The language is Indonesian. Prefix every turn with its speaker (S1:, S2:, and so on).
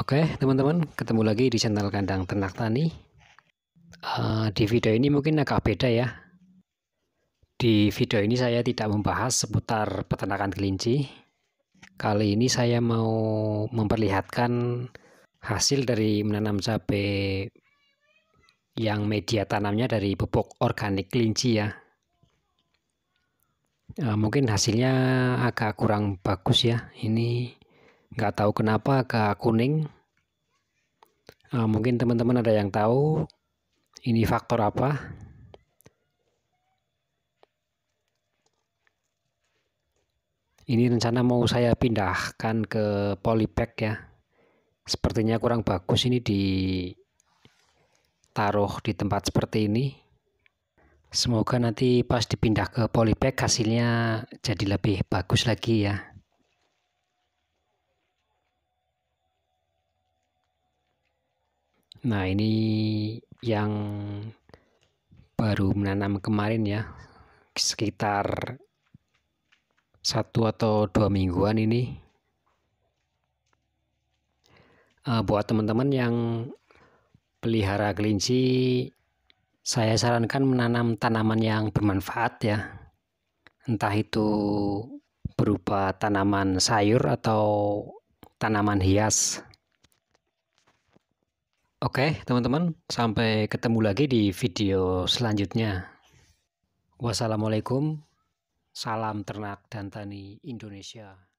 S1: Oke teman-teman ketemu lagi di channel kandang ternak tani uh, Di video ini mungkin agak beda ya Di video ini saya tidak membahas seputar peternakan kelinci Kali ini saya mau memperlihatkan hasil dari menanam cabai yang media tanamnya dari pupuk organik kelinci ya uh, Mungkin hasilnya agak kurang bagus ya ini nggak tahu kenapa ke kuning uh, mungkin teman-teman ada yang tahu ini faktor apa ini rencana mau saya pindahkan ke polybag ya sepertinya kurang bagus ini di taruh di tempat seperti ini semoga nanti pas dipindah ke polybag hasilnya jadi lebih bagus lagi ya Nah, ini yang baru menanam kemarin ya. Sekitar satu atau dua mingguan ini. Uh, buat teman-teman yang pelihara kelinci, saya sarankan menanam tanaman yang bermanfaat ya. Entah itu berupa tanaman sayur atau tanaman hias. Oke, teman-teman, sampai ketemu lagi di video selanjutnya. Wassalamualaikum, salam ternak dan tani Indonesia.